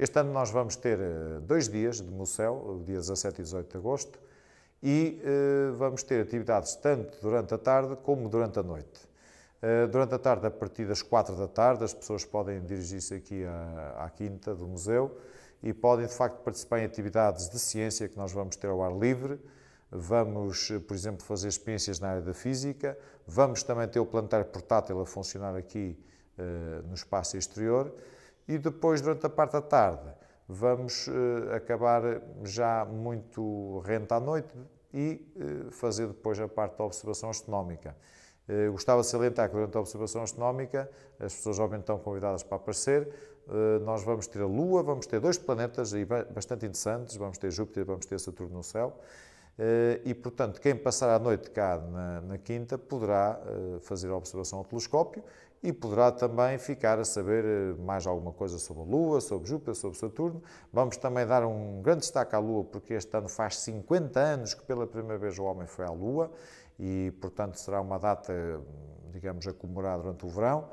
Este ano nós vamos ter eh, dois dias de Mucel, dia 17 e 18 de agosto, e eh, vamos ter atividades tanto durante a tarde como durante a noite. Eh, durante a tarde, a partir das 4 da tarde, as pessoas podem dirigir-se aqui à, à, quinta do museu e podem, de facto, participar em atividades de ciência que nós vamos ter ao ar livre. Vamos, por exemplo, fazer experiências na área da física. Vamos também ter o plantar portátil a funcionar aqui no espaço exterior. E depois, durante a parte da tarde, vamos eh, acabar já muito rente à noite e eh, fazer depois a parte da observação astronómica. Eh, gostava de salientar que durante a observação astronómica as pessoas obviamente estão convidadas para aparecer. Eh, nós vamos ter a Lua, vamos ter dois planetas bastante interessantes, vamos ter Júpiter, vamos ter Saturno no céu. Eh, e, portanto, quem passar a noite cá na, na quinta poderá eh, fazer a observação ao telescópio e poderá também ficar a saber eh, mais alguma coisa sobre a Lua, sobre Júpiter, sobre Saturno. Vamos também dar um grande destaque à Lua, porque este ano faz 50 anos que pela primeira vez o homem foi à Lua e, portanto, será uma data, digamos, a comemorar durante o verão.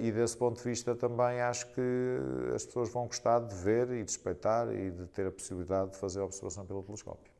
e desse ponto de vista também acho que as pessoas vão gostar de ver e de respeitar e de ter a possibilidade de fazer a observação pelo telescópio.